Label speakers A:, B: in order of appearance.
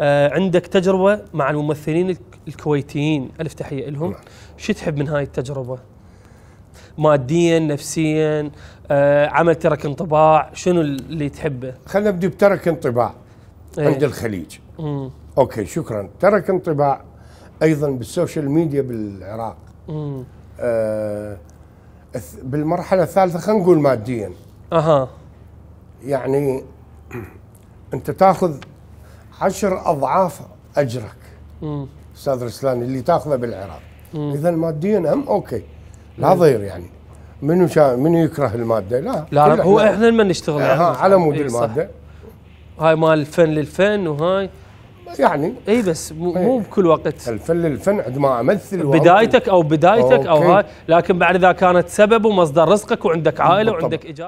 A: آه، عندك تجربه مع الممثلين الكويتيين الف تحيه لهم نعم. شو تحب من هاي التجربه ماديا نفسيا آه، عمل ترك انطباع شنو اللي تحبه خلينا نبدي بترك انطباع
B: ايه؟ عند الخليج مم. اوكي شكرا ترك انطباع ايضا بالسوشيال ميديا بالعراق آه بالمرحله الثالثه خلينا نقول ماديا اها يعني انت تاخذ عشر اضعاف اجرك استاذ رسلان اللي تاخذه بالعراق اذا ماديا هم اوكي
A: لا ضير يعني
B: منو شا... منو يكره الماده لا لا هو احنا ما نشتغل آه على مود إيه، الماده
A: هاي مال الفن للفن
C: وهاي يعني اي بس مو, إيه. مو بكل وقت الفن للفن عندما امثل بدايتك
A: او بدايتك أوكي. او هاي لكن بعد اذا كانت سبب ومصدر رزقك وعندك عائله وعندك ايجار